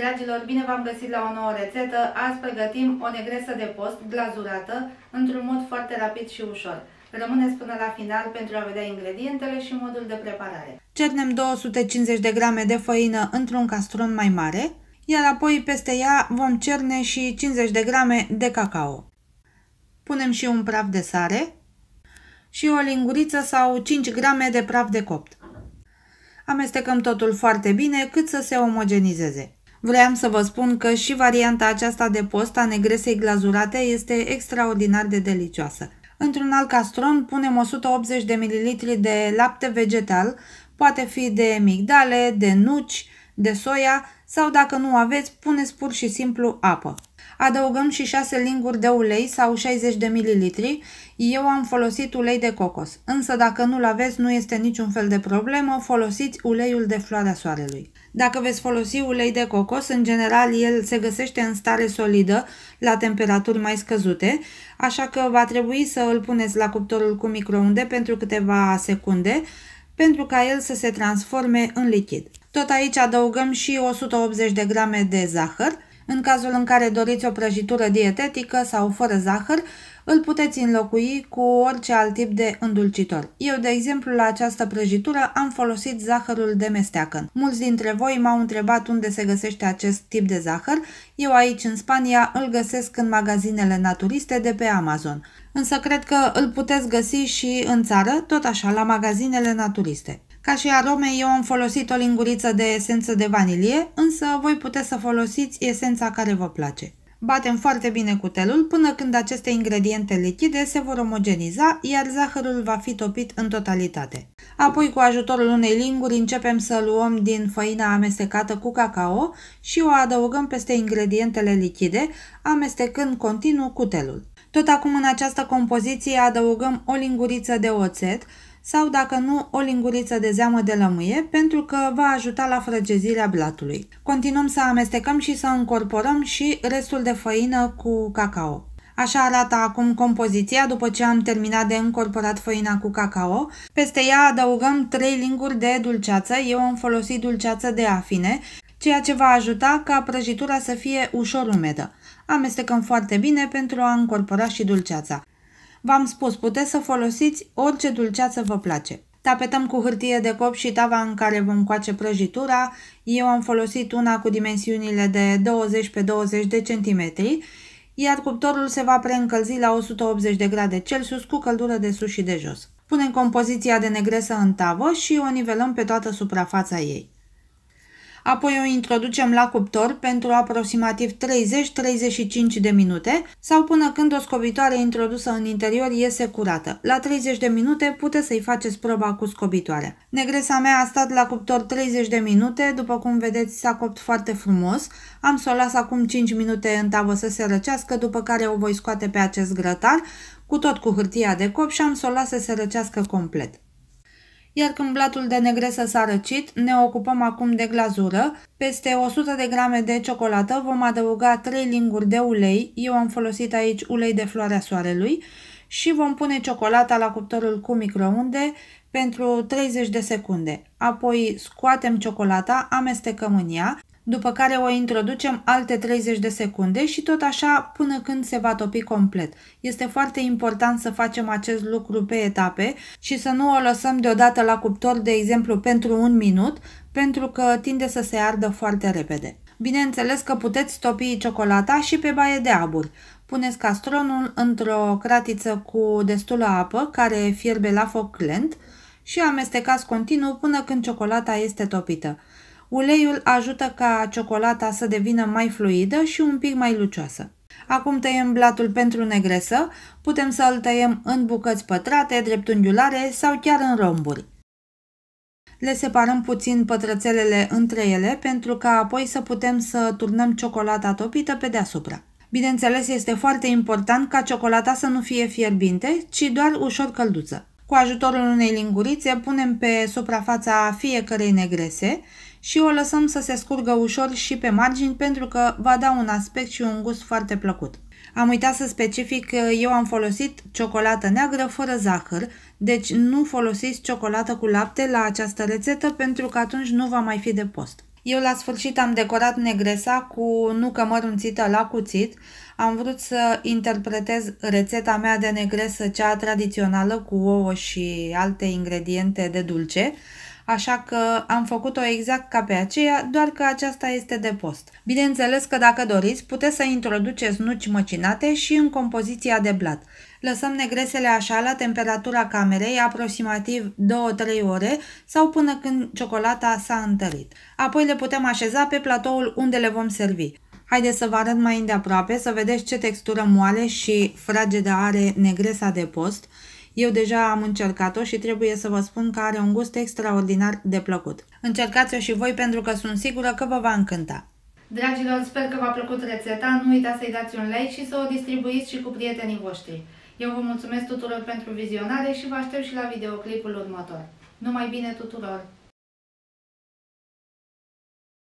Dragilor, bine v-am găsit la o nouă rețetă. Azi pregătim o negresă de post glazurată într-un mod foarte rapid și ușor. Rămâneți până la final pentru a vedea ingredientele și modul de preparare. Cernem 250 de grame de făină într-un castron mai mare, iar apoi peste ea vom cerne și 50 de grame de cacao. Punem și un praf de sare și o linguriță sau 5 grame de praf de copt. Amestecăm totul foarte bine cât să se omogenizeze. Vreau să vă spun că și varianta aceasta de post a negresei glazurate este extraordinar de delicioasă. Într-un alt castron punem 180 de ml de lapte vegetal, poate fi de migdale, de nuci, de soia sau dacă nu aveți, puneți pur și simplu apă. Adăugăm și 6 linguri de ulei sau 60 de ml. Eu am folosit ulei de cocos, însă dacă nu-l aveți nu este niciun fel de problemă, folosiți uleiul de floarea soarelui. Dacă veți folosi ulei de cocos, în general el se găsește în stare solidă la temperaturi mai scăzute, așa că va trebui să îl puneți la cuptorul cu microunde pentru câteva secunde, pentru ca el să se transforme în lichid. Tot aici adăugăm și 180 de grame de zahăr în cazul în care doriți o prăjitură dietetică sau fără zahăr, îl puteți înlocui cu orice alt tip de îndulcitor. Eu, de exemplu, la această prăjitură am folosit zahărul de mesteacăn. Mulți dintre voi m-au întrebat unde se găsește acest tip de zahăr. Eu aici, în Spania, îl găsesc în magazinele naturiste de pe Amazon. Însă cred că îl puteți găsi și în țară, tot așa, la magazinele naturiste. Ca și arome, eu am folosit o linguriță de esență de vanilie, însă voi puteți să folosiți esența care vă place. Batem foarte bine cutelul până când aceste ingrediente lichide se vor omogeniza, iar zahărul va fi topit în totalitate. Apoi, cu ajutorul unei linguri, începem să luăm din făina amestecată cu cacao și o adăugăm peste ingredientele lichide, amestecând continuu cutelul. Tot acum în această compoziție adăugăm o linguriță de oțet, sau dacă nu o linguriță de zeamă de lămâie pentru că va ajuta la frăgezirea blatului. Continuăm să amestecăm și să încorporăm și restul de făină cu cacao. Așa arată acum compoziția după ce am terminat de încorporat făina cu cacao. Peste ea adăugăm 3 linguri de dulceață, eu am folosit dulceață de afine, ceea ce va ajuta ca prăjitura să fie ușor umedă. Amestecăm foarte bine pentru a încorpora și dulceața. V-am spus, puteți să folosiți orice dulceață vă place. Tapetăm cu hârtie de cop și tava în care vom coace prăjitura. Eu am folosit una cu dimensiunile de 20 pe 20 de centimetri, iar cuptorul se va preîncălzi la 180 de grade Celsius cu căldură de sus și de jos. Punem compoziția de negresă în tavă și o nivelăm pe toată suprafața ei apoi o introducem la cuptor pentru aproximativ 30-35 de minute sau până când o scobitoare introdusă în interior iese curată. La 30 de minute puteți să-i faceți proba cu scobitoare. Negresa mea a stat la cuptor 30 de minute, după cum vedeți s-a copt foarte frumos. Am să o las acum 5 minute în tavă să se răcească, după care o voi scoate pe acest grătar, cu tot cu hârtia de cop și am să o las să se răcească complet iar când blatul de negresă s-a răcit, ne ocupăm acum de glazură. Peste 100 de grame de ciocolată vom adăuga 3 linguri de ulei, eu am folosit aici ulei de floarea soarelui, și vom pune ciocolata la cuptorul cu microunde pentru 30 de secunde. Apoi scoatem ciocolata, amestecăm în ea după care o introducem alte 30 de secunde și tot așa până când se va topi complet. Este foarte important să facem acest lucru pe etape și să nu o lăsăm deodată la cuptor, de exemplu, pentru un minut, pentru că tinde să se ardă foarte repede. Bineînțeles că puteți topi ciocolata și pe baie de abur. Puneți castronul într-o cratiță cu destulă apă care fierbe la foc lent și amestecați continuu până când ciocolata este topită. Uleiul ajută ca ciocolata să devină mai fluidă și un pic mai lucioasă. Acum tăiem blatul pentru negresă, putem să îl tăiem în bucăți pătrate, dreptunghiulare sau chiar în romburi. Le separăm puțin pătrățelele între ele pentru ca apoi să putem să turnăm ciocolata topită pe deasupra. Bineînțeles, este foarte important ca ciocolata să nu fie fierbinte, ci doar ușor călduță. Cu ajutorul unei lingurițe punem pe suprafața fiecărei negrese și o lăsăm să se scurgă ușor și pe margini pentru că va da un aspect și un gust foarte plăcut. Am uitat să specific, eu am folosit ciocolată neagră fără zahăr, deci nu folosiți ciocolată cu lapte la această rețetă pentru că atunci nu va mai fi de post. Eu la sfârșit am decorat negresa cu nucă mărunțită la cuțit. Am vrut să interpretez rețeta mea de negresă, cea tradițională cu ouă și alte ingrediente de dulce așa că am făcut-o exact ca pe aceea, doar că aceasta este de post. Bineînțeles că dacă doriți, puteți să introduceți nuci măcinate și în compoziția de blat. Lăsăm negresele așa la temperatura camerei, aproximativ 2-3 ore sau până când ciocolata s-a întărit. Apoi le putem așeza pe platoul unde le vom servi. Haideți să vă arăt mai îndeaproape, să vedeți ce textură moale și fragedă are negresa de post. Eu deja am încercat-o și trebuie să vă spun că are un gust extraordinar de plăcut. Încercați-o și voi pentru că sunt sigură că vă va încânta. Dragilor, sper că v-a plăcut rețeta, nu uitați să-i dați un like și să o distribuiți și cu prietenii voștri. Eu vă mulțumesc tuturor pentru vizionare și vă aștept și la videoclipul următor. Numai bine tuturor!